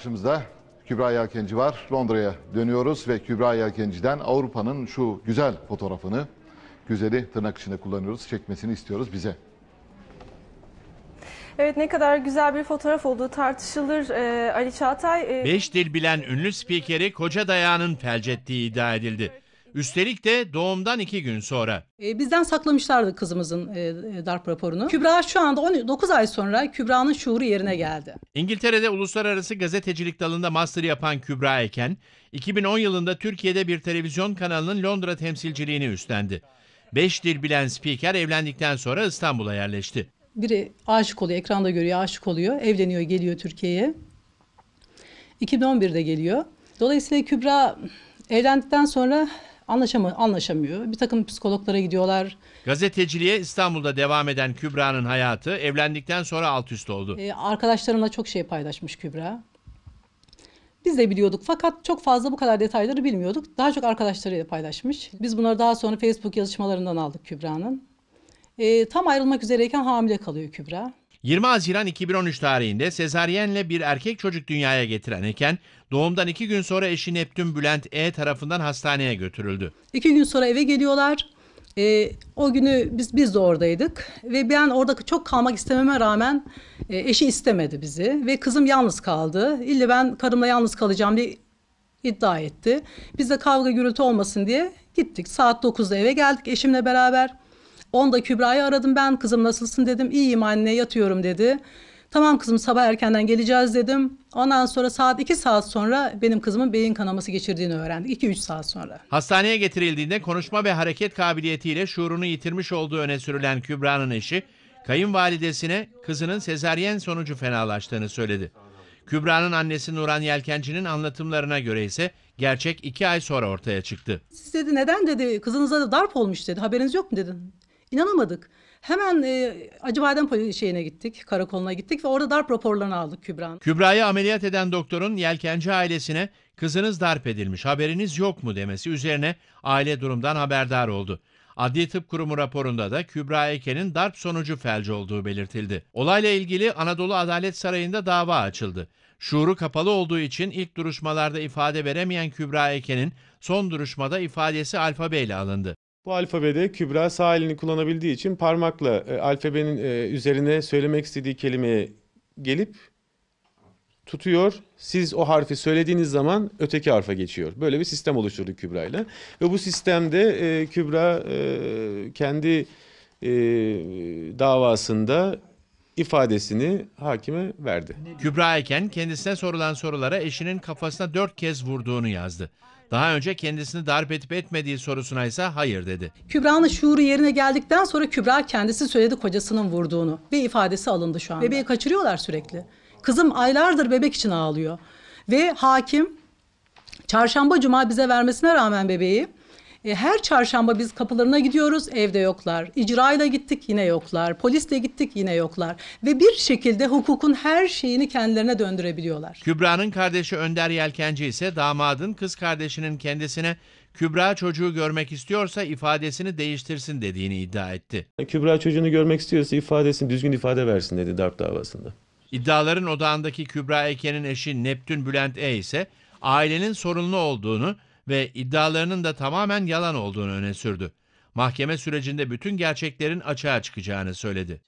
Karşımızda Kübra Yelkenci var. Londra'ya dönüyoruz ve Kübra Yelkenci'den Avrupa'nın şu güzel fotoğrafını, güzeli tırnak içinde kullanıyoruz, çekmesini istiyoruz bize. Evet ne kadar güzel bir fotoğraf olduğu tartışılır ee, Ali Çağatay. E... Beş dil bilen ünlü spikeri koca dayağının felç ettiği iddia edildi. Üstelik de doğumdan iki gün sonra. E, bizden saklamışlardı kızımızın e, e, darp raporunu. Kübra şu anda 19 ay sonra Kübra'nın şuuru yerine geldi. İngiltere'de uluslararası gazetecilik dalında master yapan Kübra Eken, 2010 yılında Türkiye'de bir televizyon kanalının Londra temsilciliğini üstlendi. Beş dil bilen spiker evlendikten sonra İstanbul'a yerleşti. Biri aşık oluyor, ekranda görüyor, aşık oluyor, evleniyor, geliyor Türkiye'ye. 2011'de geliyor. Dolayısıyla Kübra evlendikten sonra anlaşama, anlaşamıyor. Bir takım psikologlara gidiyorlar. Gazeteciliğe İstanbul'da devam eden Kübra'nın hayatı evlendikten sonra alt üst oldu. Ee, arkadaşlarımla çok şey paylaşmış Kübra. Biz de biliyorduk fakat çok fazla bu kadar detayları bilmiyorduk. Daha çok arkadaşlarıyla paylaşmış. Biz bunları daha sonra Facebook yazışmalarından aldık Kübra'nın. Ee, tam ayrılmak üzereyken hamile kalıyor Kübra. 20 Haziran 2013 tarihinde sezaryenle bir erkek çocuk dünyaya getiren Eken, doğumdan iki gün sonra eşi Neptün Bülent E tarafından hastaneye götürüldü. İki gün sonra eve geliyorlar. E, o günü biz biz de oradaydık ve ben orada çok kalmak istememe rağmen e, eşi istemedi bizi ve kızım yalnız kaldı. İlle ben karımla yalnız kalacağım diye iddia etti. Biz de kavga gürültü olmasın diye gittik. Saat 9'da eve geldik eşimle beraber. 10'da Kübra'yı aradım ben kızım nasılsın dedim. İyiyim anne yatıyorum dedi. Tamam kızım sabah erkenden geleceğiz dedim. Ondan sonra saat 2 saat sonra benim kızımın beyin kanaması geçirdiğini öğrendik. 2-3 saat sonra. Hastaneye getirildiğinde konuşma ve hareket kabiliyetiyle şuurunu yitirmiş olduğu öne sürülen Kübra'nın eşi kayınvalidesine kızının sezaryen sonucu fenalaştığını söyledi. Kübra'nın annesi Nuran Yelkenci'nin anlatımlarına göre ise gerçek iki ay sonra ortaya çıktı. Siz dedi neden dedi kızınıza da darp olmuş dedi haberiniz yok mu dedim. İnanamadık. Hemen e, Acıbadem şeyine gittik, karakoluna gittik ve orada darp raporlarını aldık Kübra. Kübra'yı ameliyat eden doktorun Yelkenci ailesine kızınız darp edilmiş haberiniz yok mu demesi üzerine aile durumdan haberdar oldu. Adli Tıp Kurumu raporunda da Kübra Eken'in darp sonucu felç olduğu belirtildi. Olayla ilgili Anadolu Adalet Sarayı'nda dava açıldı. Şuuru kapalı olduğu için ilk duruşmalarda ifade veremeyen Kübra Eken'in son duruşmada ifadesi alfabeyle alındı. Bu alfabede Kübra sağ elini kullanabildiği için parmakla e, alfabenin e, üzerine söylemek istediği kelimeye gelip tutuyor. Siz o harfi söylediğiniz zaman öteki harfa geçiyor. Böyle bir sistem oluşturduk Kübra ile. Ve bu sistemde e, Kübra e, kendi e, davasında ifadesini hakime verdi. Kübra Eken kendisine sorulan sorulara eşinin kafasına dört kez vurduğunu yazdı. Daha önce kendisini darp edip etmediği sorusuna ise hayır dedi. Kübra'nın şuuru yerine geldikten sonra Kübra kendisi söyledi kocasının vurduğunu ve ifadesi alındı şu an. Bebeği kaçırıyorlar sürekli. Kızım aylardır bebek için ağlıyor. Ve hakim çarşamba cuma bize vermesine rağmen bebeği e, her çarşamba biz kapılarına gidiyoruz evde yoklar. İcrayla gittik yine yoklar. Polisle gittik yine yoklar. Ve bir şekilde hukukun her şeyini kendilerine döndürebiliyorlar. Kübra'nın kardeşi Önder Yelkenci ise damadın kız kardeşinin kendisine Kübra çocuğu görmek istiyorsa ifadesini değiştirsin dediğini iddia etti. Kübra çocuğunu görmek istiyorsa ifadesini düzgün ifade versin dedi darp davasında. İddiaların odağındaki Kübra Eke'nin eşi Neptün Bülent E ise ailenin sorunlu olduğunu, ve iddialarının da tamamen yalan olduğunu öne sürdü. Mahkeme sürecinde bütün gerçeklerin açığa çıkacağını söyledi.